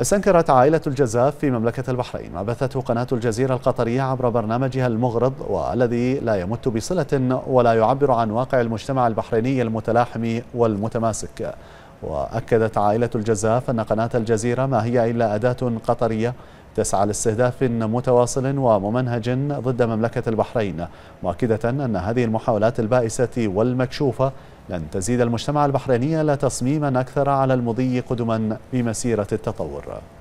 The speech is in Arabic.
استنكرت عائلة الجزاف في مملكة البحرين ما بثته قناة الجزيرة القطرية عبر برنامجها المغرض والذي لا يمت بصلة ولا يعبر عن واقع المجتمع البحريني المتلاحم والمتماسك وأكدت عائلة الجزاف أن قناة الجزيرة ما هي إلا أداة قطرية تسعى لاستهداف متواصل وممنهج ضد مملكة البحرين مؤكدة أن هذه المحاولات البائسة والمكشوفة لن تزيد المجتمع البحريني لا تصميما أكثر على المضي قدما بمسيرة التطور